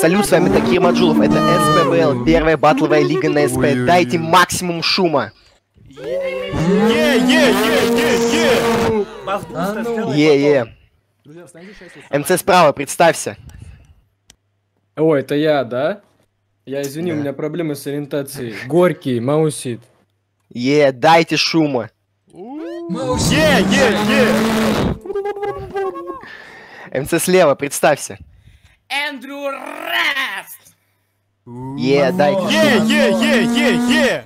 Салют, с вами Такир Маджулов. Это СПБЛ, первая батловая лига на СП. Дайте максимум шума. Е-е-е-е-е-е. МЦ справа, представься. О, это я, да? Я извини, да. у меня проблемы с ориентацией. Горький, Маусит. Е, дайте шума. Е, е, е. МЦ слева, представься. Эндрю Раст! Е, дай Е, е, е, е, е!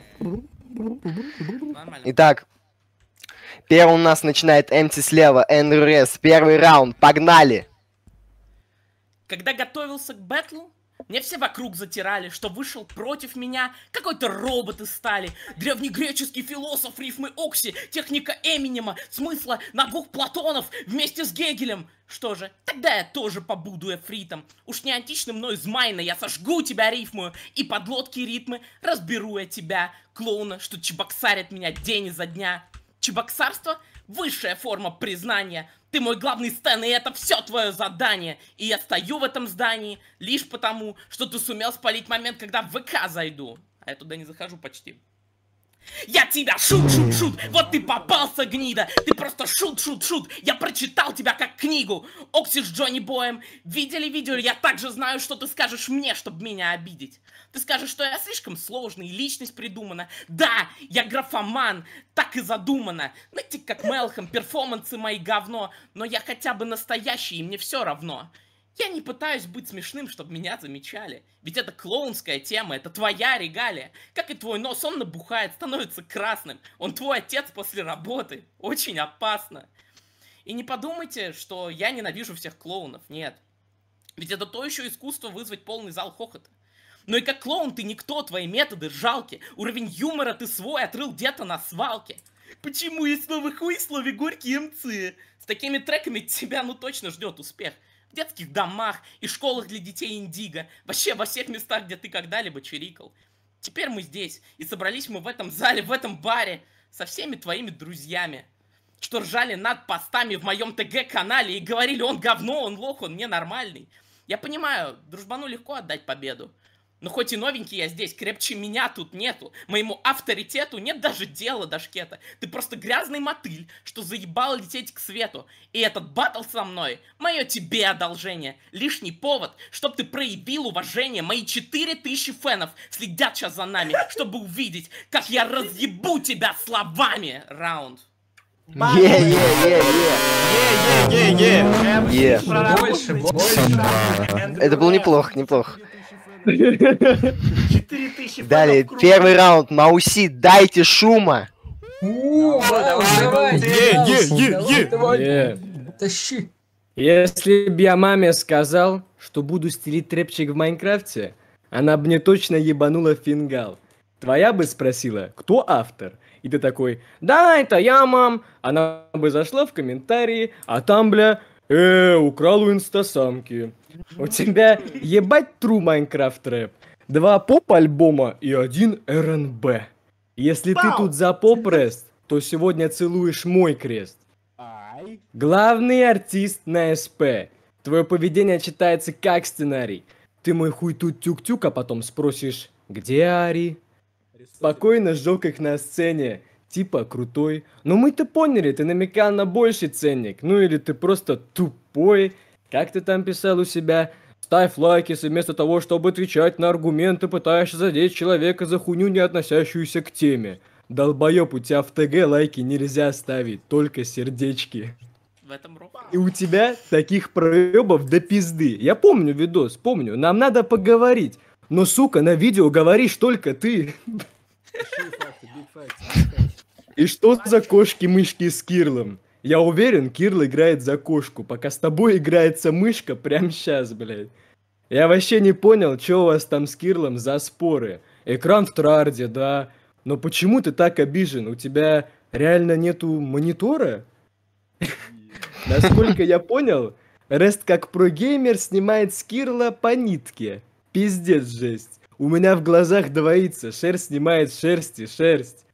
Итак, первым у нас начинает МТ слева, Эндрю Раст. Первый раунд, погнали! Когда готовился к батлу, мне все вокруг затирали, что вышел против меня какой-то робот из стали, древнегреческий философ рифмы Окси, техника Эминема, смысла на Набух Платонов вместе с Гегелем. Что же, тогда я тоже побуду эфритом. Уж не античным, но из майна я сожгу тебя рифмую, и под лодки ритмы разберу я тебя, клоуна, что чебоксарит меня день изо дня. Чебоксарство — высшая форма признания. Ты мой главный Стэн, и это все твое задание. И я стою в этом здании лишь потому, что ты сумел спалить момент, когда в ВК зайду. А я туда не захожу почти. Я тебя шут-шут-шут, вот ты попался, гнида. Ты просто шут-шут-шут, я прочитал тебя как книгу. Окси с Джонни Боем, видели видео, я также знаю, что ты скажешь мне, чтобы меня обидеть. Ты скажешь, что я слишком сложный, личность придумана. Да, я графоман, так и задумано. Знаете, как Мелхам, перформансы мои говно, но я хотя бы настоящий, и мне все равно. Я не пытаюсь быть смешным, чтобы меня замечали. Ведь это клоунская тема, это твоя регалия. Как и твой нос, он набухает, становится красным. Он твой отец после работы. Очень опасно. И не подумайте, что я ненавижу всех клоунов. Нет. Ведь это то еще искусство вызвать полный зал хохота. Но ну и как клоун ты никто, твои методы жалки. Уровень юмора ты свой отрыл где-то на свалке. Почему есть новый хуй в слове «горькие мцы»? С такими треками тебя ну точно ждет успех детских домах и школах для детей Индиго, вообще во всех местах, где ты когда-либо чирикал. Теперь мы здесь, и собрались мы в этом зале, в этом баре, со всеми твоими друзьями, что ржали над постами в моем ТГ-канале и говорили, он говно, он лох, он ненормальный. Я понимаю, дружбану легко отдать победу. Ну хоть и новенький я здесь, крепче меня тут нету. Моему авторитету нет даже дела до шкета. Ты просто грязный мотыль, что заебал лететь к свету. И этот батл со мной, мое тебе одолжение. Лишний повод, чтоб ты проебил уважение. Мои 4000 фенов следят сейчас за нами, чтобы увидеть, как я разъебу тебя словами. Раунд. Е-е-е-е-е-е-е-е. Больше, больше. Это было неплохо, неплохо. 4000 Далее, первый раунд. Мауси, дайте шума. Тащи. Если бы я маме сказал, что буду стелить трепчик в Майнкрафте, она бы мне точно ебанула фингал. Твоя бы спросила, кто автор? И ты такой, да, это я, мам. Она бы зашла в комментарии, а там, бля, э, украл у инстасамки. У тебя ебать тру Minecraft рэп. Два поп-альбома и один РНБ. Если Пау! ты тут за поп-рест, то сегодня целуешь мой крест. Главный артист на СП. Твое поведение читается как сценарий. Ты мой хуй тут тюк-тюк, а потом спросишь, где Ари? Спокойно сжег их на сцене типа крутой. Но ну, мы-то поняли, ты намекал на больший ценник. Ну или ты просто тупой. Как ты там писал у себя? Ставь лайк, если вместо того, чтобы отвечать на аргументы, пытаешься задеть человека за хуйню, не относящуюся к теме. Долбоёб, у тебя в ТГ лайки нельзя ставить, только сердечки. В этом рука. И у тебя таких проебов до пизды. Я помню видос, помню. Нам надо поговорить. Но, сука, на видео говоришь только ты. Big facts, big facts. И что за кошки-мышки с Кирлом? Я уверен, Кирл играет за кошку, пока с тобой играется мышка прямо сейчас, блядь. Я вообще не понял, что у вас там с Кирлом за споры. Экран в трарде, да. Но почему ты так обижен? У тебя реально нету монитора? Насколько я понял, Рест как прогеймер снимает с Кирла по нитке. Пиздец жесть. У меня в глазах двоится, шерсть снимает шерсти шерсть.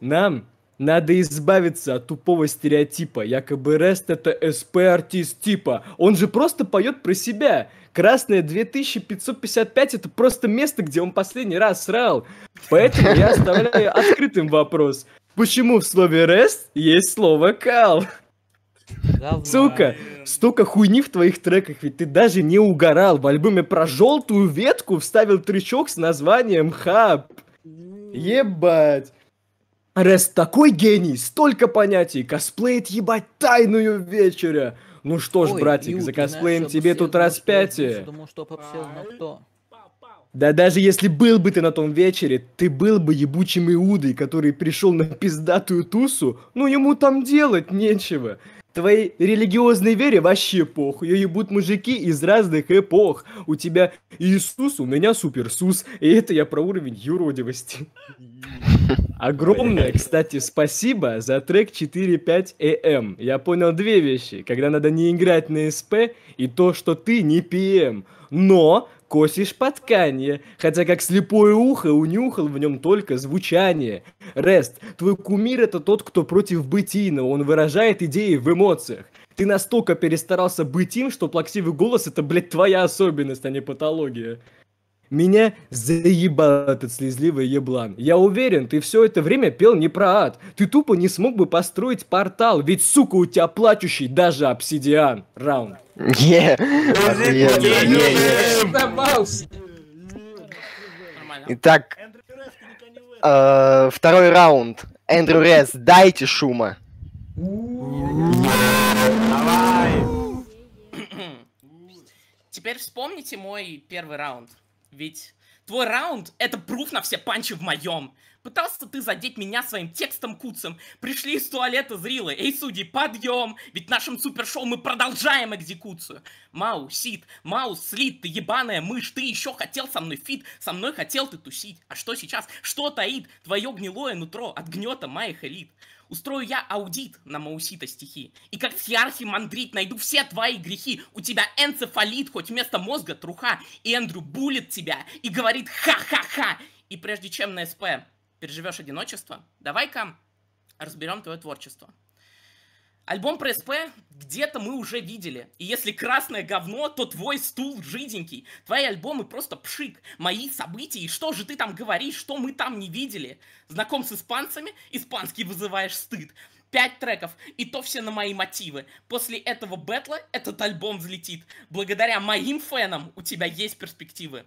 Нам надо избавиться от тупого стереотипа, якобы Рест это СП-артист типа. Он же просто поет про себя. Красная 2555 это просто место, где он последний раз срал. Поэтому я оставляю открытым вопрос. Почему в слове Рест есть слово кал? Давай. Сука, столько хуйни в твоих треках, ведь ты даже не угорал. В альбоме про желтую ветку вставил трючок с названием Хаб. Ебать. Арест такой гений, столько понятий, косплеит ебать тайную вечеря. Ну что ж, Ой, братик, Ю, за косплеем тебе тут распятие. Думал, Да даже если был бы ты на том вечере, ты был бы ебучим Иудой, который пришел на пиздатую тусу, ну ему там делать нечего. Твоей религиозной вере вообще похуй, ее ебут мужики из разных эпох. У тебя Иисус, у меня Суперсус, и это я про уровень юродивости. Огромное, кстати, спасибо за трек 4.5 ЭМ. Я понял две вещи. Когда надо не играть на СП и то, что ты не ПМ. Эм, но косишь по ткани, хотя как слепое ухо унюхал в нем только звучание. Рест, твой кумир это тот, кто против бытийного, он выражает идеи в эмоциях. Ты настолько перестарался быть им, что плаксивый голос это, блядь, твоя особенность, а не патология. Меня заебал этот слезливый еблан. Я уверен, ты все это время пел не про ад. Ты тупо не смог бы построить портал, ведь, сука, у тебя плачущий даже обсидиан. Раунд. Итак, э, второй раунд. Эндрю Рез, дайте шума. Теперь вспомните мой первый раунд. Ведь твой раунд — это пруф на все панчи в моем. Пытался ты задеть меня своим текстом куцем. Пришли из туалета зрилы. Эй, судьи, подъем! Ведь нашим супершоу мы продолжаем экзекуцию. Мау, сит, мау, слит, ты ебаная мышь. Ты еще хотел со мной фит, со мной хотел ты тусить. А что сейчас? Что таит твое гнилое нутро от гнета моих элит? Устрою я аудит на Маусита стихи. И как Тхиархи мандрит, найду все твои грехи. У тебя энцефалит, хоть вместо мозга труха. И Эндрю булит тебя и говорит ха-ха-ха. И прежде чем на СП переживешь одиночество, давай-ка разберем твое творчество. Альбом про СП где-то мы уже видели. И если красное говно, то твой стул жиденький. Твои альбомы просто пшик. Мои события. И что же ты там говоришь, что мы там не видели? Знаком с испанцами? Испанский вызываешь стыд. Пять треков, и то все на мои мотивы. После этого бэтла этот альбом взлетит. Благодаря моим фенам у тебя есть перспективы.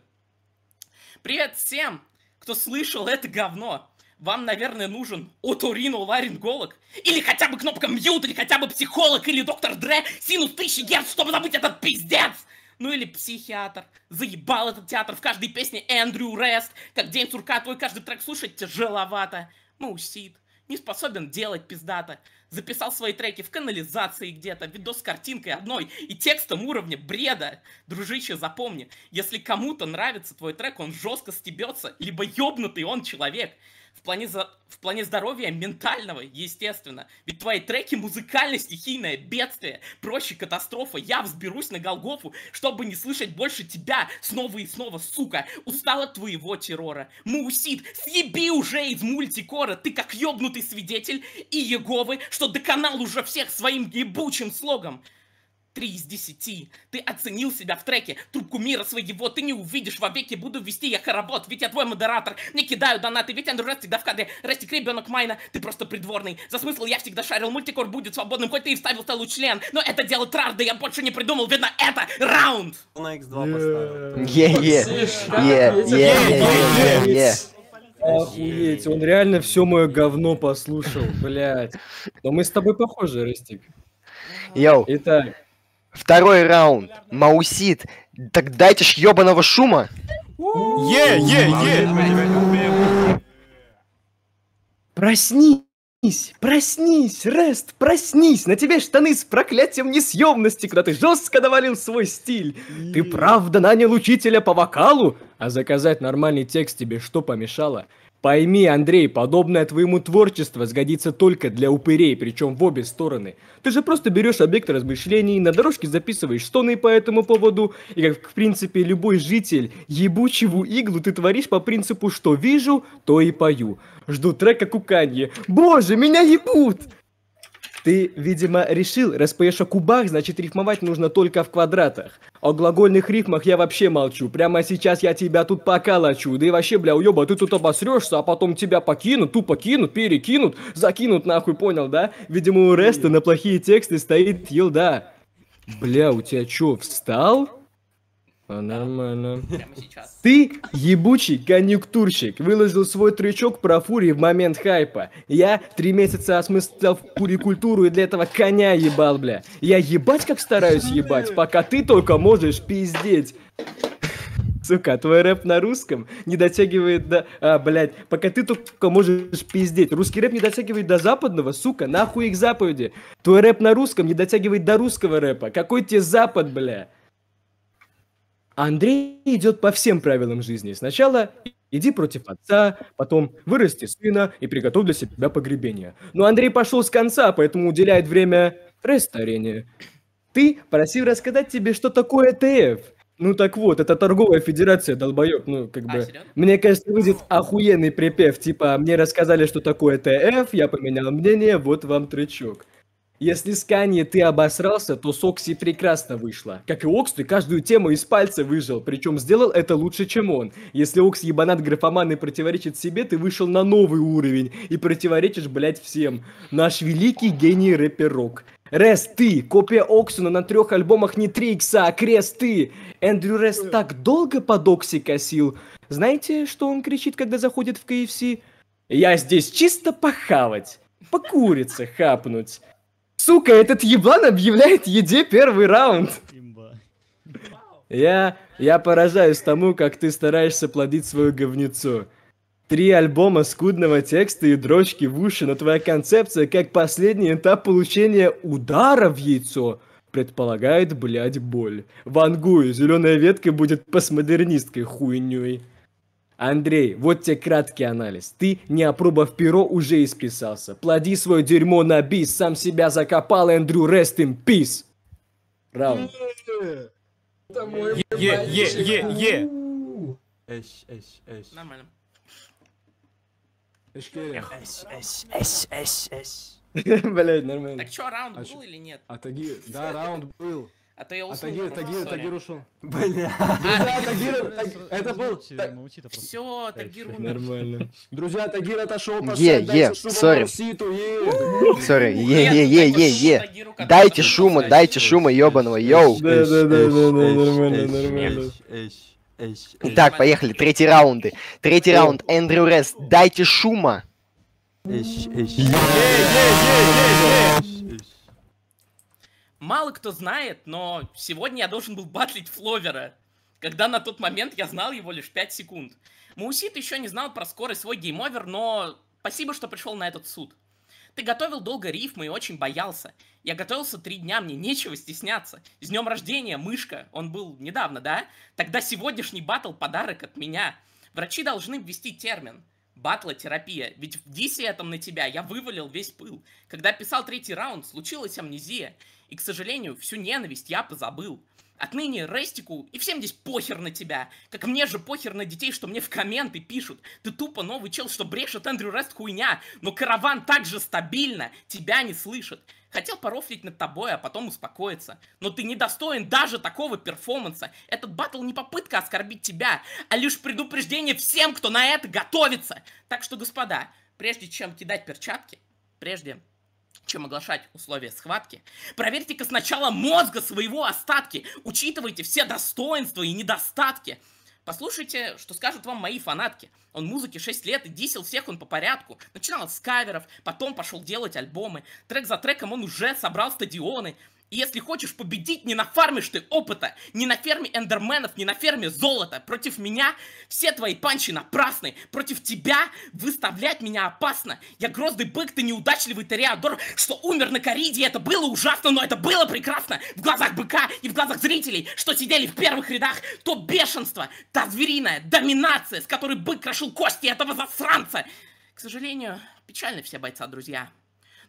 Привет всем, кто слышал это говно вам, наверное, нужен оториноларинголог, или хотя бы кнопка мьют, или хотя бы психолог, или доктор Дре, синус тысячи герц, чтобы забыть этот пиздец! Ну или психиатр. Заебал этот театр. В каждой песне Эндрю Рест. Как день сурка, твой каждый трек слушать тяжеловато. Ну, Не способен делать пиздата. Записал свои треки в канализации где-то. Видос с картинкой одной и текстом уровня бреда. Дружище, запомни. Если кому-то нравится твой трек, он жестко стебется. Либо ёбнутый он человек в плане, за... в плане здоровья ментального, естественно. Ведь твои треки музыкально стихийное бедствие, проще катастрофа. Я взберусь на Голгофу, чтобы не слышать больше тебя снова и снова, сука. Устала твоего террора. Маусит, съеби уже из мультикора. Ты как ёбнутый свидетель и Еговы, что доконал уже всех своим ебучим слогом. Три из десяти. Ты оценил себя в треке. Трубку мира своего ты не увидишь. Вовеки буду вести я хоровод, ведь я твой модератор. не кидаю донаты, ведь Андрю Ред всегда в кадре. Растик ребенок Майна, ты просто придворный. За смысл я всегда шарил, мультикор будет свободным, хоть ты и вставил целый член. Но это дело Трарда, я больше не придумал, видно это раунд. На X2 поставил. Охуеть, он реально все мое говно послушал, блядь. Но мы с тобой похожи, Растик. Йоу. Итак, Второй раунд. Маусит. Так дайте ж ёбаного шума. Е, е, е. Проснись. Проснись, проснись, Рест, проснись! На тебе штаны с проклятием несъемности, когда ты жестко навалил свой стиль. Ты правда нанял учителя по вокалу? А заказать нормальный текст тебе что помешало? Пойми, Андрей, подобное твоему творчеству сгодится только для упырей, причем в обе стороны. Ты же просто берешь объект размышлений, на дорожке записываешь стоны по этому поводу, и как, в принципе, любой житель ебучего иглу ты творишь по принципу «что вижу, то и пою». Жду трека куканье. Боже, меня ебут! Ты, видимо, решил, раз поешь о кубах, значит рифмовать нужно только в квадратах. О глагольных рифмах я вообще молчу. Прямо сейчас я тебя тут покалачу. Да и вообще, бля, уёба, ты тут обосрешься, а потом тебя покинут, тупо кинут, перекинут, закинут нахуй, понял, да? Видимо, у Реста на плохие тексты стоит елда. Бля, у тебя чё, встал? А нормально. Ты, ебучий конъюнктурщик, выложил свой трючок про фури в момент хайпа. Я три месяца осмыслил фурикультуру и для этого коня ебал, бля. Я ебать как стараюсь ебать, пока ты только можешь пиздеть. Сука, твой рэп на русском не дотягивает до... А, блядь, пока ты только можешь пиздеть. Русский рэп не дотягивает до западного, сука, нахуй их заповеди. Твой рэп на русском не дотягивает до русского рэпа. Какой тебе запад, бля? Андрей идет по всем правилам жизни. Сначала иди против отца, потом вырасти сына и приготовь для себя погребение. Но Андрей пошел с конца, поэтому уделяет время рестарению. Ты просил рассказать тебе, что такое ТФ. Ну так вот, это торговая федерация, долбоёб. ну как а, бы. А, мне кажется, выйдет охуенный припев, типа, мне рассказали, что такое ТФ, я поменял мнение, вот вам трючок. Если с Канье ты обосрался, то с Окси прекрасно вышло. Как и Окс, ты каждую тему из пальца выжил, причем сделал это лучше, чем он. Если Окс ебанат графоман и противоречит себе, ты вышел на новый уровень и противоречишь, блять, всем. Наш великий гений рэперок. Рес ты, копия Оксуна на трех альбомах не 3 икса, а Крес ты. Эндрю Рес так долго под Окси косил. Знаете, что он кричит, когда заходит в КФС? Я здесь чисто похавать, покуриться, хапнуть. Сука, этот еблан объявляет еде первый раунд. Я, я поражаюсь тому, как ты стараешься плодить свою говнецо. Три альбома скудного текста и дрочки в уши, но твоя концепция как последний этап получения удара в яйцо предполагает, блядь, боль. Вангую, зеленая ветка будет постмодернисткой хуйней. Андрей, вот тебе краткий анализ. Ты, не опробовав перо, уже исписался. Плоди свое дерьмо на бис, сам себя закопал, Эндрю, rest in peace. Раунд. е е е е Эш, эш, эш. Нормально. эш, эш, эш, эш. Блять, нормально. Так что, раунд а был или нет? А таги, да, раунд был. А то я а уснул. А Тагир, Тагир, Тагир ушел. Бля. Друзья, Тагир, это был... Все, Тагир умер. Нормально. Друзья, Тагир отошел, Е, е, сори. Сори, е, е, е, е, е. Дайте шума, дайте шума, ебаного, йоу. Да, да, да, да, нормально, нормально. Итак, поехали, третий раунды. Третий раунд, Эндрю Рест, дайте шума. Эй, эй, мало кто знает, но сегодня я должен был батлить Фловера, когда на тот момент я знал его лишь 5 секунд. Маусит еще не знал про скорость свой геймовер, но спасибо, что пришел на этот суд. Ты готовил долго рифмы и очень боялся. Я готовился три дня, мне нечего стесняться. С днем рождения, мышка, он был недавно, да? Тогда сегодняшний батл подарок от меня. Врачи должны ввести термин. Батла терапия, Ведь в десятом на тебя я вывалил весь пыл. Когда писал третий раунд, случилась амнезия. И, к сожалению, всю ненависть я позабыл. Отныне Рестику и всем здесь похер на тебя. Как мне же похер на детей, что мне в комменты пишут. Ты тупо новый чел, что брешет Эндрю Рест хуйня, но караван так же стабильно тебя не слышит. Хотел порофлить над тобой, а потом успокоиться. Но ты недостоин даже такого перформанса. Этот батл не попытка оскорбить тебя, а лишь предупреждение всем, кто на это готовится. Так что, господа, прежде чем кидать перчатки, прежде чем оглашать условия схватки, проверьте-ка сначала мозга своего остатки, учитывайте все достоинства и недостатки. Послушайте, что скажут вам мои фанатки. Он музыке 6 лет и дисел всех он по порядку. Начинал с каверов, потом пошел делать альбомы. Трек за треком он уже собрал стадионы. И если хочешь победить, не нафармишь ты опыта, не на ферме эндерменов, не на ферме золота. Против меня все твои панчи напрасны. Против тебя выставлять меня опасно. Я грозный бык, ты неудачливый ториадор, что умер на кориде. Это было ужасно, но это было прекрасно. В глазах быка и в глазах зрителей, что сидели в первых рядах, то бешенство, та звериная доминация, с которой бык крошил кости этого засранца. К сожалению, печально все бойца, друзья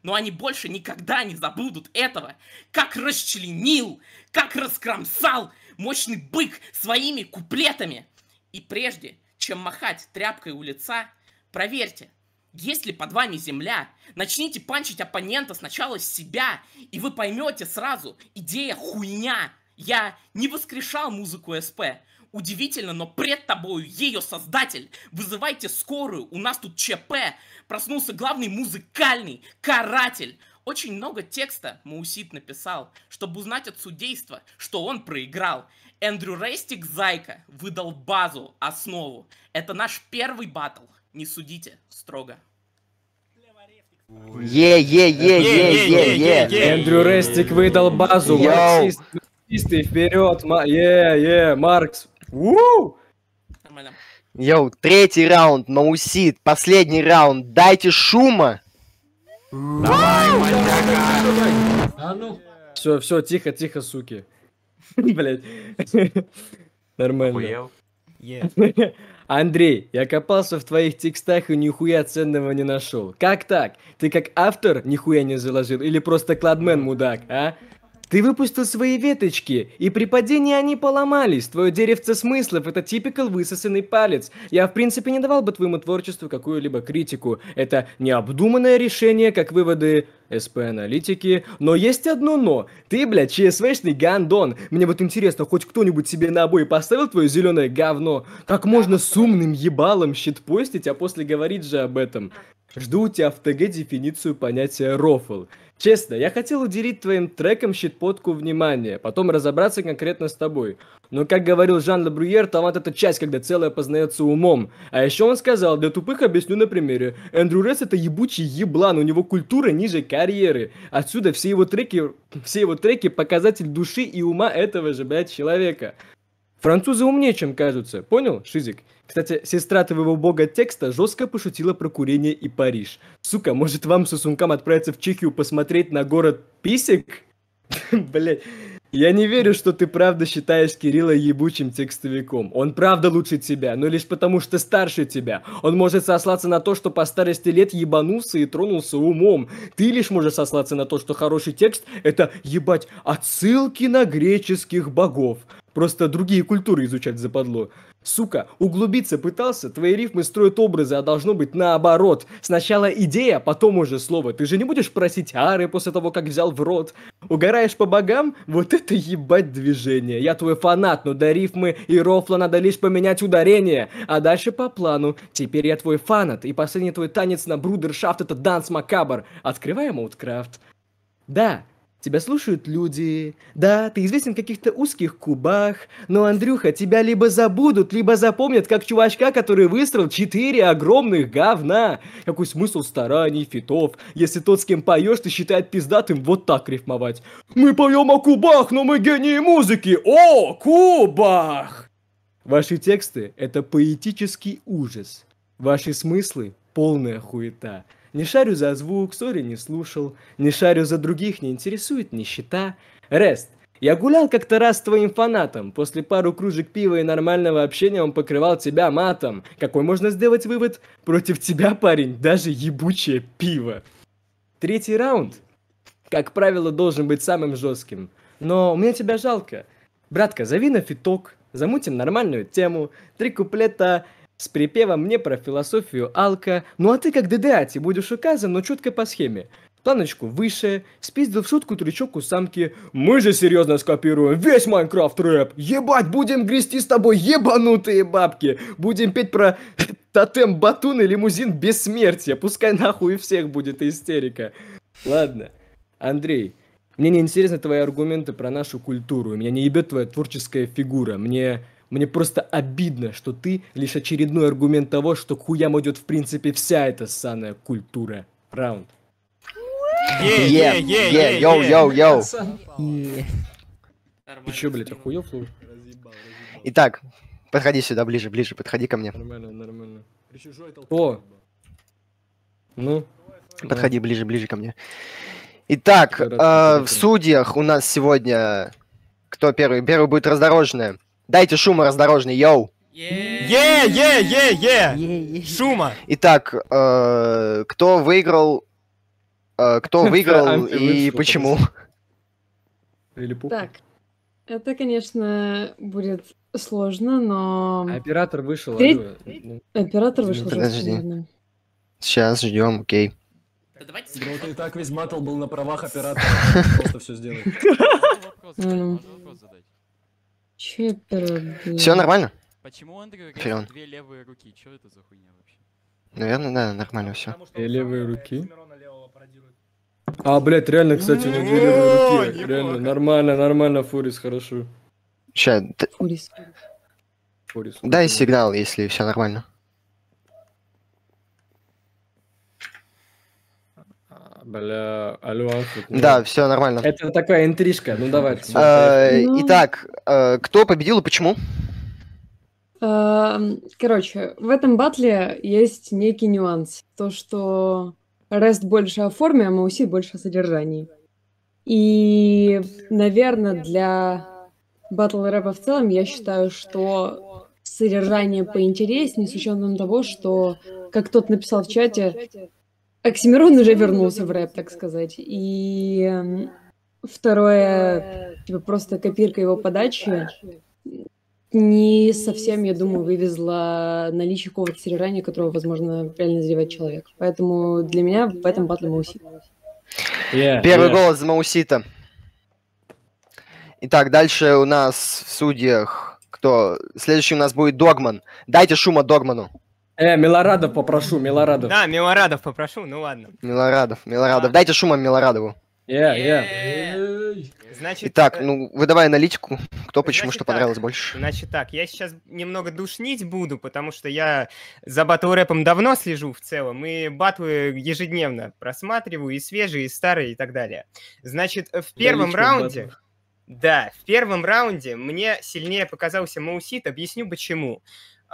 но они больше никогда не забудут этого. Как расчленил, как раскромсал мощный бык своими куплетами. И прежде, чем махать тряпкой у лица, проверьте, есть ли под вами земля? Начните панчить оппонента сначала с себя, и вы поймете сразу, идея хуйня. Я не воскрешал музыку СП, Удивительно, но пред тобою ее создатель. Вызывайте скорую, у нас тут ЧП. Проснулся главный музыкальный каратель. Очень много текста Маусит написал, чтобы узнать от судейства, что он проиграл. Эндрю Рейстик Зайка выдал базу, основу. Это наш первый батл. Не судите строго. Е-е-е-е-е-е. Эндрю Рестик выдал базу. Марксист, марксисты вперед. Е-е, Маркс. Уу! Нормально. Йоу, третий раунд, ноусит, последний раунд, дайте шума! Давай, маньяка! А ну! Все, все, тихо, тихо, суки. Блять. Нормально. Андрей, я копался в твоих текстах и нихуя ценного не нашел. Как так? Ты как автор нихуя не заложил или просто кладмен мудак, а? Ты выпустил свои веточки, и при падении они поломались. Твое деревце смыслов — это типикал высосанный палец. Я, в принципе, не давал бы твоему творчеству какую-либо критику. Это необдуманное решение, как выводы СП-аналитики. Но есть одно но. Ты, блядь, ЧСВшный гандон. Мне вот интересно, хоть кто-нибудь себе на обои поставил твое зеленое говно? Как можно с умным ебалом щитпостить, а после говорить же об этом? Жду у тебя в ТГ дефиницию понятия рофл. Честно, я хотел уделить твоим трекам щитпотку внимания, потом разобраться конкретно с тобой. Но, как говорил Жан Лабрюер, талант — это часть, когда целое познается умом. А еще он сказал, для тупых объясню на примере. Эндрю Ресс — это ебучий еблан, у него культура ниже карьеры. Отсюда все его треки, все его треки — показатель души и ума этого же, блядь, человека. Французы умнее, чем кажутся. Понял, Шизик? Кстати, сестра твоего бога текста жестко пошутила про курение и Париж. Сука, может вам со сумкам отправиться в Чехию посмотреть на город Писик? Блять. Я не верю, что ты правда считаешь Кирилла ебучим текстовиком. Он правда лучше тебя, но лишь потому, что старше тебя. Он может сослаться на то, что по старости лет ебанулся и тронулся умом. Ты лишь можешь сослаться на то, что хороший текст — это, ебать, отсылки на греческих богов. Просто другие культуры изучать западло. Сука, углубиться пытался, твои рифмы строят образы, а должно быть наоборот. Сначала идея, а потом уже слово. Ты же не будешь просить ары после того, как взял в рот. Угораешь по богам? Вот это ебать движение. Я твой фанат, но до рифмы и рофла надо лишь поменять ударение. А дальше по плану. Теперь я твой фанат, и последний твой танец на брудершафт это данс макабр. Открываем ауткрафт. Да, Тебя слушают люди. Да, ты известен в каких-то узких кубах. Но, Андрюха, тебя либо забудут, либо запомнят, как чувачка, который выстрел четыре огромных говна. Какой смысл стараний, фитов, если тот, с кем поешь, ты считает пиздатым вот так рифмовать. Мы поем о кубах, но мы гении музыки. О, кубах! Ваши тексты — это поэтический ужас. Ваши смыслы — полная хуета. Не шарю за звук, сори не слушал. Не шарю за других, не интересует нищета. Рест. Я гулял как-то раз с твоим фанатом. После пару кружек пива и нормального общения он покрывал тебя матом. Какой можно сделать вывод? Против тебя, парень, даже ебучее пиво. Третий раунд, как правило, должен быть самым жестким. Но мне тебя жалко. Братка, зови на фиток, замутим нормальную тему, три куплета с припевом мне про философию Алка. Ну а ты как ДДАти будешь указан, но четко по схеме. Планочку выше, спиздил в шутку трючок у самки. Мы же серьезно скопируем весь Майнкрафт рэп. Ебать, будем грести с тобой ебанутые бабки. Будем петь про тотем батун и лимузин бессмертия. Пускай нахуй всех будет истерика. Ладно, Андрей, мне не интересны твои аргументы про нашу культуру. Меня не ебет твоя творческая фигура. Мне мне просто обидно, что ты лишь очередной аргумент того, что к хуям идет в принципе вся эта ссаная культура. Раунд. Е, е, е, йоу, йоу, йоу. Ты чё, блядь, охуел, Флор? Итак, подходи сюда ближе, ближе, подходи ко мне. Нормально, нормально. О! Ну? Подходи ближе, ближе ко мне. Итак, э, в судьях у нас сегодня... Кто первый? Первый будет раздорожное. Дайте шума раздорожный, йоу! Е-е-е-е! Шума! Итак, э, кто выиграл... Э, кто выиграл и почему? Так, это, конечно, будет сложно, но... А оператор вышел. Оператор вышел. Подожди. Сейчас ждем, окей. Да давайте... и так весь матл был на правах оператора. Просто все сделай. Четверо. Все нормально? Почему Андрей играет две левые руки? Что это за хуйня вообще? Наверное, да, нормально все. Две левые э, руки. А, блядь, реально, кстати, у него две левые руки. Реально, нормально, нормально, Фурис, хорошо. Ща, Фурис. Дай сигнал, если все нормально. Бля, алло. Да, ну. все нормально. Это такая интрижка, ну давай. Э, ну. Итак, э, кто победил и почему? Э, короче, в этом батле есть некий нюанс. То, что Рест больше о форме, а Мауси больше о содержании. И, наверное, для батл рэпа в целом я считаю, что содержание поинтереснее, с учетом того, что, как тот написал в чате, Оксимирон уже вернулся в рэп, так сказать. И эм, второе, типа, просто копирка его подачи не совсем, я думаю, вывезла наличие какого-то содержания, которого, возможно, реально задевает человек. Поэтому для меня в этом батле Маусит. Yeah, Первый yeah. голос Маусита. Итак, дальше у нас в судьях кто? Следующий у нас будет Догман. Дайте шума Догману. Э, Милорадов попрошу, Милорадов. Да, Милорадов попрошу, ну ладно. Милорадов, Милорадов. Дайте шума Милорадову. Yeah, э, yeah. Э. Э, значит, Итак, ну вы выдавай аналитику, кто почему значит, что понравилось больше. Значит так, я сейчас немного душнить буду, потому что я за батл рэпом давно слежу в целом, и батлы ежедневно просматриваю, и свежие, и старые, и так далее. Значит, в первом раунде... Батл. Да, в первом раунде мне сильнее показался Маусит, объясню почему.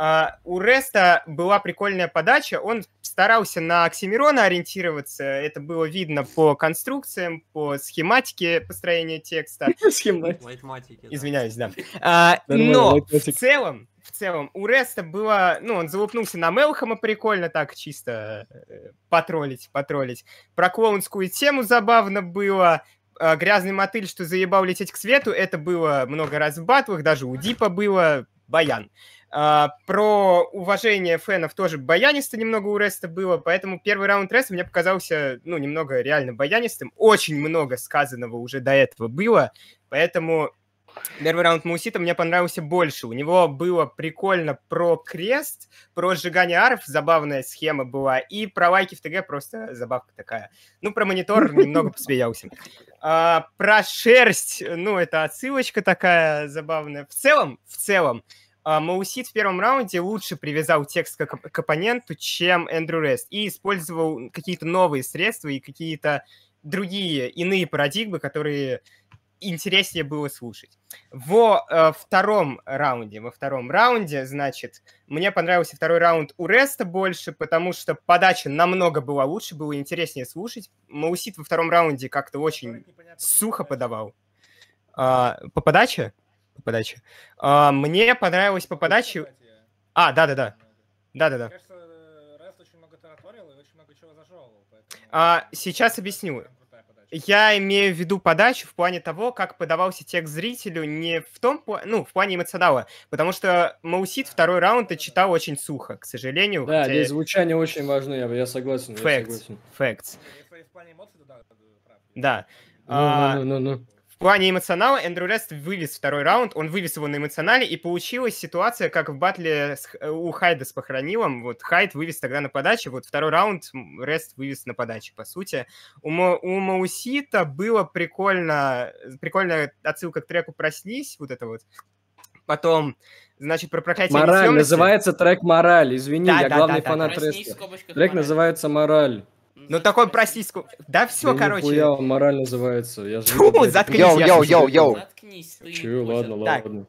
А, у Реста была прикольная подача. Он старался на Оксимирона ориентироваться. Это было видно по конструкциям, по схематике построения текста. Схематике. Извиняюсь, да. А, но в целом, в целом, у Реста было... Ну, он залупнулся на Мелхама прикольно так, чисто э, потроллить, потроллить. Про клоунскую тему забавно было а, грязный мотыль, что заебал лететь к свету, это было много раз в батлах, даже у Дипа было, Баян. Uh, а, про уважение фенов тоже баянисто немного у Реста было, поэтому первый раунд Реста мне показался, ну, немного реально баянистым. Очень много сказанного уже до этого было, поэтому Первый раунд Маусита мне понравился больше. У него было прикольно про крест, про сжигание арф, забавная схема была, и про лайки в ТГ просто забавка такая. Ну, про монитор немного посмеялся. А, про шерсть, ну, это отсылочка такая забавная. В целом, в целом, а, Маусит в первом раунде лучше привязал текст к, к оппоненту, чем Эндрю Рест, и использовал какие-то новые средства и какие-то другие иные парадигмы, которые интереснее было слушать. Во э, втором раунде, во втором раунде, значит, мне понравился второй раунд у Реста больше, потому что подача намного была лучше, было интереснее слушать. Маусит во втором раунде как-то очень сухо подавал. А, по подаче? по подаче. А, мне понравилось по подаче... А, да-да-да. Да-да-да. А, сейчас объясню. Я имею в виду подачу в плане того, как подавался текст зрителю, не в том, ну, в плане эмоционала, потому что Маусит второй раунд и читал очень сухо, к сожалению. Да, хотя... здесь звучание очень важно, я, я согласен. Facts, я согласен. facts. Да. Ну ну, а, ну, ну, ну, ну плане эмоционала Эндрю Рест вывез второй раунд, он вывез его на эмоционале, и получилась ситуация, как в батле с, э, у Хайда с похоронилом. Вот Хайд вывез тогда на подаче, вот второй раунд Рест вывез на подаче, по сути. У, у Маусита было прикольно, прикольная отсылка к треку «Проснись», вот это вот. Потом Значит, про проклятие Мораль. Называется трек «Мораль». Извини, да, я да, главный да, фанат да. Треска. Трек называется «Мораль». Ну такой простиску. Да все, да короче. Я морально называется. Я же Фу, заткнись. Йоу, йоу, йоу, йоу. Заткнись. Чего, ладно, ладно.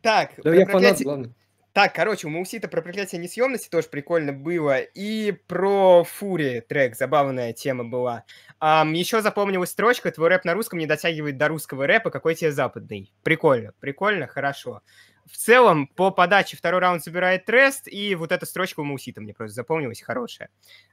Так, да я проклятие... фанат, ладно. Так, короче, у Маусита про проклятие несъемности тоже прикольно было. И про Фури трек, забавная тема была. Um, еще запомнилась строчка, твой рэп на русском не дотягивает до русского рэпа, какой тебе западный. Прикольно, прикольно, хорошо в целом, по подаче второй раунд забирает Трест, и вот эта строчка у Маусита мне просто запомнилась хорошая.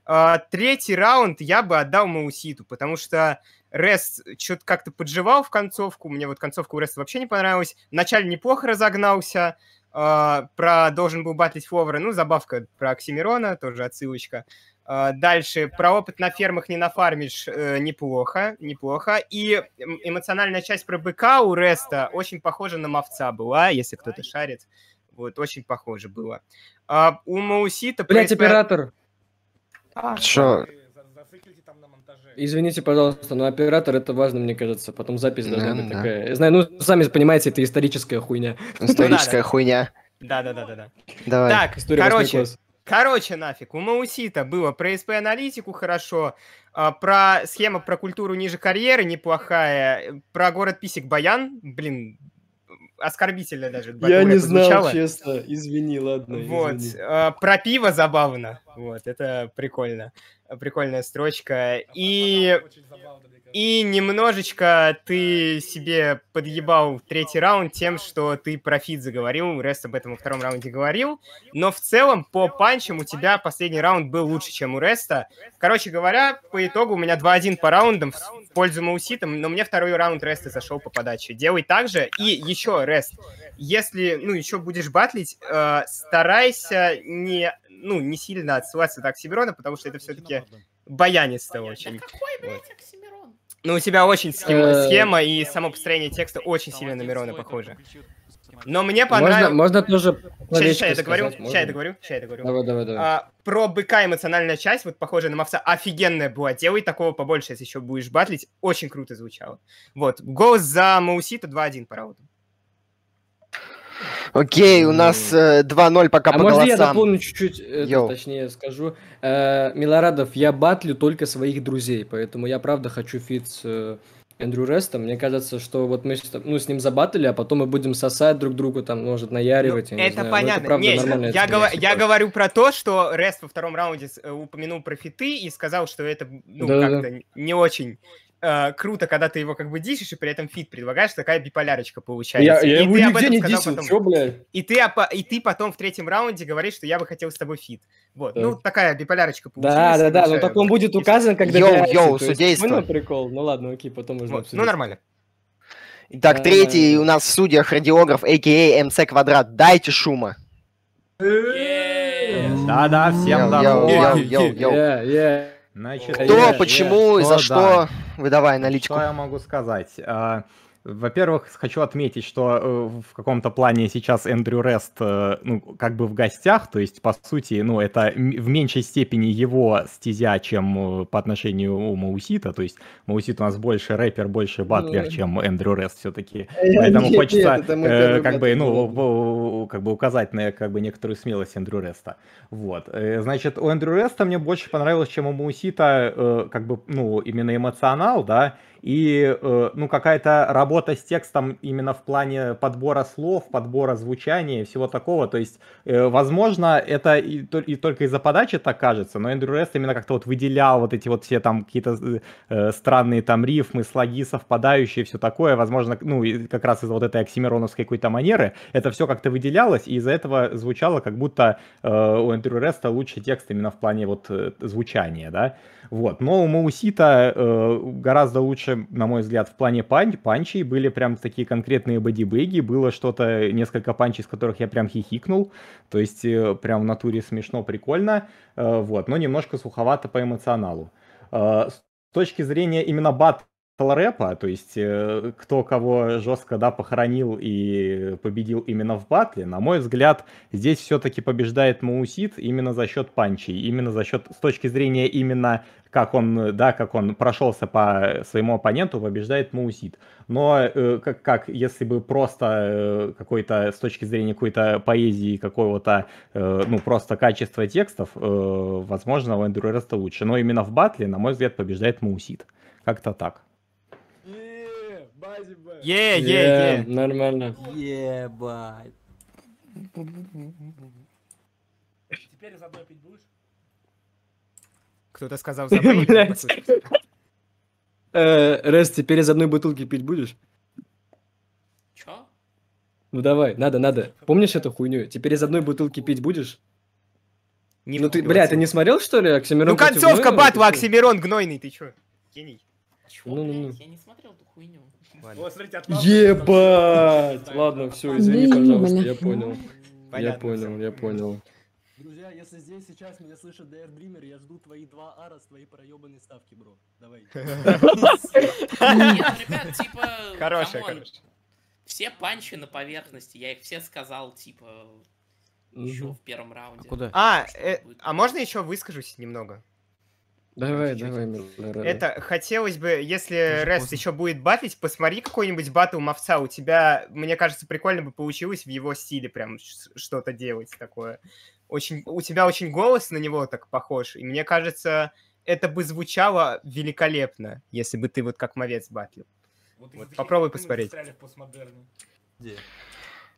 А, третий раунд я бы отдал Мауситу, потому что Рест что-то как-то подживал в концовку, мне вот концовка у Реста вообще не понравилась. Вначале неплохо разогнался, а, про должен был батлить Фловера, ну, забавка про Оксимирона, тоже отсылочка. А, дальше, про опыт на фермах не нафармишь э, неплохо, неплохо. И эмоциональная часть про быка у Реста очень похожа на мовца была, если кто-то шарит. Вот, очень похоже было. А у Маусита... Блять, происход... оператор! А, Что? Извините, пожалуйста, но оператор это важно, мне кажется. Потом запись должна да, быть да. такая. Знаю, ну сами понимаете, это историческая хуйня. Историческая хуйня. Да, да, да, да, да. Давай. Так, История короче, Короче, нафиг. У Маусита было про СП-аналитику хорошо, а, про схема про культуру ниже карьеры неплохая, про город Писик Баян, блин, оскорбительно даже. Я не знал, честно, извини, ладно. Вот, извини. А, про пиво забавно, вот, это прикольно, прикольная строчка. И... Очень забавно, и немножечко ты себе подъебал в третий раунд тем, что ты профит заговорил, Рест об этом во втором раунде говорил, но в целом по панчам у тебя последний раунд был лучше, чем у Реста. Короче говоря, по итогу у меня 2-1 по раундам в пользу Маусита, но мне второй раунд Реста зашел по подаче. Делай так же. И еще, Рест, если, ну, еще будешь батлить, э, старайся не, ну, не сильно отсылаться от Оксимирона, потому что это все-таки баянисто очень. Какой, блядь, ну, у тебя очень схема, э, схема и само построение текста очень сильно на Мирона похоже. Но мне понравилось... Можно, можно тоже Сейчас, я договорю, сейчас я договорю, сейчас я договорю. Давай, давай, давай. А, про быка эмоциональная часть, вот похожая на мовца, офигенная была. Делай такого побольше, если еще будешь батлить. Очень круто звучало. Вот, голос за Маусита 2-1 по рауду. Окей, у нас э, 2-0 пока а по можно голосам. я дополню чуть-чуть, это, точнее скажу. Э, Милорадов, я батлю только своих друзей, поэтому я правда хочу фит с э, Эндрю Рестом. Мне кажется, что вот мы ну, с ним забатали, а потом мы будем сосать друг другу, там, может, наяривать. Ну, я это знаю. Ну, понятно. Это, правда, Нет, я, гов... я говорю про то, что Рест во втором раунде э, упомянул про фиты и сказал, что это ну, да, как-то да. не очень э, круто, когда ты его как бы дишишь и при этом фит предлагаешь, такая биполярочка получается. Я, и его ты об этом не сказал потом. Чё, блядь? И ты, и ты потом в третьем раунде говоришь, что я бы хотел с тобой фит. Вот, так. ну такая биполярочка получается. Да, да, да, но так он будет указан, когда... Йоу, йоу, судейство. Ну, прикол, ну ладно, окей, потом можно вот. Ну, нормально. Итак, третий у нас в судьях радиограф, а.к.а. А МЦ Квадрат. Дайте шума. Да-да, всем здорово. Кто, почему, за что? выдавая наличку. Что я могу сказать? А, во-первых, хочу отметить, что э, в каком-то плане сейчас Эндрю Рест, э, ну, как бы в гостях, то есть, по сути, ну, это в меньшей степени его стезя, чем э, по отношению у Маусита, то есть Маусит у нас больше рэпер, больше батлер, чем Эндрю Рест все-таки, поэтому нет, хочется, нет, как бы, ну, как бы указать на, как бы, некоторую смелость Эндрю Реста, вот. Значит, у Эндрю Реста мне больше понравилось, чем у Маусита, как бы, ну, именно эмоционал, да, и э, ну какая-то работа с текстом именно в плане подбора слов, подбора звучания и всего такого. То есть, э, возможно, это и, только из-за подачи так кажется, но Эндрю Рест именно как-то вот выделял вот эти вот все там какие-то э, странные там рифмы, слоги совпадающие, все такое. Возможно, ну как раз из-за вот этой оксимироновской какой-то манеры это все как-то выделялось, и из-за этого звучало как будто у Эндрю Реста лучший текст именно в плане вот звучания, да. Вот, но у Маусита гораздо лучше на мой взгляд, в плане пан- панчей были прям такие конкретные бодибеги, было что-то, несколько панчей, из которых я прям хихикнул, то есть э, прям в натуре смешно, прикольно, э, вот, но немножко суховато по эмоционалу. Э, с точки зрения именно бат рэпа, то есть э, кто кого жестко, да, похоронил и победил именно в батле, на мой взгляд, здесь все-таки побеждает Маусит именно за счет панчей, именно за счет, с точки зрения именно как он, да, как он прошелся по своему оппоненту, побеждает Маусит. Но э, как, как если бы просто э, какой-то, с точки зрения какой-то поэзии, какого-то, э, ну, просто качества текстов, э, возможно, у Эндрю Реста лучше. Но именно в батле, на мой взгляд, побеждает Маусит. Как-то так. Е, е, е. Нормально. Ебать. Теперь из одной пить будешь? Кто-то сказал за э, Рез, теперь из одной бутылки пить будешь? Чё? Ну давай, надо, надо. Типа, Помнишь эту хуйню? Теперь из одной бутылки пить будешь? Не ну ты, бля, ты не смотрел, что ли, Оксимирон? Ну концовка батва, Оксимирон гнойный, ты чё? Гений. Чего, ну, ну, ну. Я не смотрел эту хуйню. Вот, смотрите, Ебать! Ладно, все, извини, пожалуйста, я понял. Я понял, я понял. Друзья, если здесь сейчас меня слышит Дэр Дример, я жду твои два ара с твоей проебанной ставки, бро. Давай. Нет, ребят, типа... Хорошая, хорошая. Все панчи на поверхности, я их все сказал, типа, еще в первом раунде. А куда? А, э, а можно еще выскажусь немного? Давай, чуть-чуть. давай, Это хотелось бы, если Рест еще будет бафить, посмотри какой-нибудь батл мовца. У тебя, мне кажется, прикольно бы получилось в его стиле прям что-то делать такое. Очень, у тебя очень голос на него так похож. И мне кажется, это бы звучало великолепно, если бы ты вот как мовец батлил. Вот, вот попробуй посмотреть.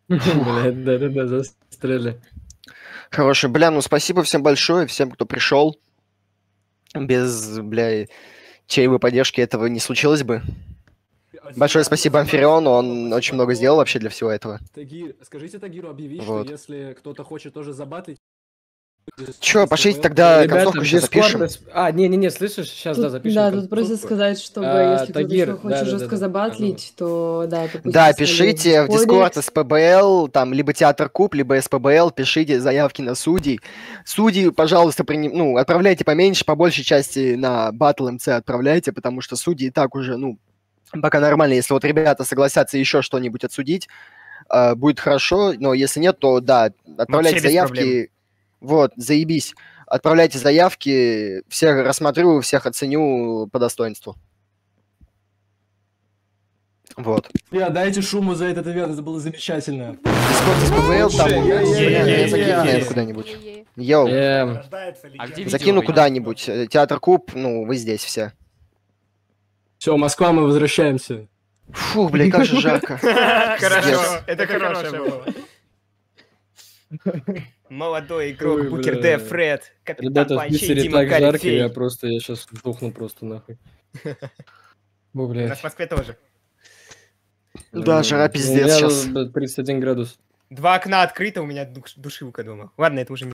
Да-да-да, застряли. Хорошо, бля, ну спасибо всем большое, всем, кто пришел. Без, бля, чьей поддержки этого не случилось бы. А Большое спасибо Амфериону, он очень много сделал вообще для всего этого. Тагир, скажите Тагиру объявить, вот. что если кто-то хочет тоже забатлить, Че, пошлите тогда Ребята, концовку сейчас запишем. А, не-не-не, слышишь? Сейчас, да, запишем. Да, тут просто сказать, чтобы а, если кто-то да, хочет да, жестко да, забатлить, то да. Да, пишите в Дискорд СПБЛ, там, либо Театр Куб, либо СПБЛ, пишите заявки на судей. Судьи, пожалуйста, приним... ну, отправляйте поменьше, по большей части на батл МЦ эм отправляйте, потому что судьи и так уже, ну, пока нормально. Если вот ребята согласятся еще что-нибудь отсудить, э, будет хорошо, но если нет, то да, отправляйте заявки. Проблем вот, заебись. Отправляйте заявки, всех рассмотрю, всех оценю по достоинству. Вот. Я, дайте шуму за этот ивент, это было замечательно. Дискорд из ПВЛ там. закинь куда-нибудь. Йоу. Закину куда-нибудь. Театр Куб, ну, вы здесь все. Все, Москва, мы возвращаемся. Фух, блин, как же жарко. Хорошо, это хорошее было. Молодой игрок Ой, Букер Д. Фред, капитан Ребята, Панчи, в Питере так Корифей. жарко, я просто, я сейчас сдохну просто нахуй. О, блядь. У нас в Москве тоже. Да, ну, жара пиздец сейчас. 31 градус. Два окна открыто, у меня душилка дома. Ладно, это уже не...